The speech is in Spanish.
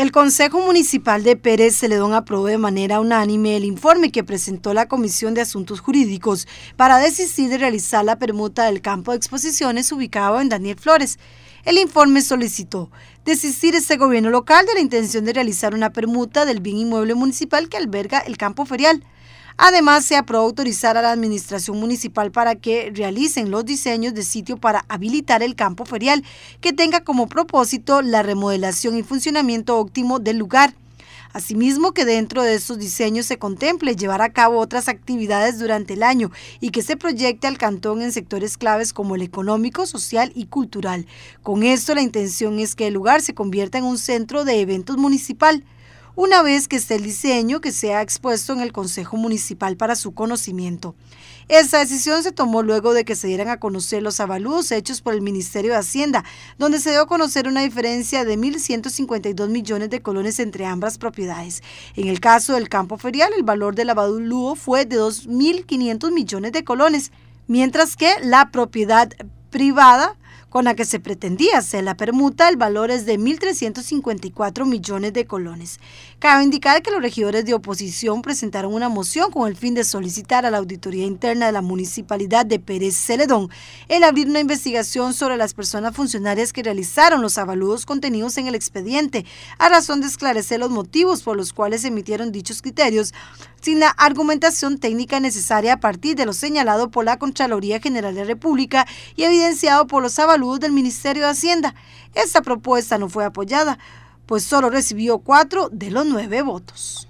El Consejo Municipal de Pérez Celedón aprobó de manera unánime el informe que presentó la Comisión de Asuntos Jurídicos para desistir de realizar la permuta del campo de exposiciones ubicado en Daniel Flores. El informe solicitó desistir este gobierno local de la intención de realizar una permuta del bien inmueble municipal que alberga el campo ferial. Además, se aprobó autorizar a la Administración Municipal para que realicen los diseños de sitio para habilitar el campo ferial, que tenga como propósito la remodelación y funcionamiento óptimo del lugar. Asimismo, que dentro de estos diseños se contemple llevar a cabo otras actividades durante el año y que se proyecte al cantón en sectores claves como el económico, social y cultural. Con esto, la intención es que el lugar se convierta en un centro de eventos municipal una vez que esté el diseño que se ha expuesto en el Consejo Municipal para su conocimiento. Esta decisión se tomó luego de que se dieran a conocer los avalúos hechos por el Ministerio de Hacienda, donde se dio a conocer una diferencia de 1.152 millones de colones entre ambas propiedades. En el caso del campo ferial, el valor del avalúo fue de 2.500 millones de colones, mientras que la propiedad privada con la que se pretendía hacer la permuta, el valor es de 1.354 millones de colones. Cabe indicar que los regidores de oposición presentaron una moción con el fin de solicitar a la Auditoría Interna de la Municipalidad de Pérez Celedón el abrir una investigación sobre las personas funcionarias que realizaron los avaludos contenidos en el expediente, a razón de esclarecer los motivos por los cuales se emitieron dichos criterios, sin la argumentación técnica necesaria a partir de lo señalado por la Contraloría General de la República y evidenciado por los avaludos del Ministerio de Hacienda. Esta propuesta no fue apoyada, pues solo recibió cuatro de los nueve votos.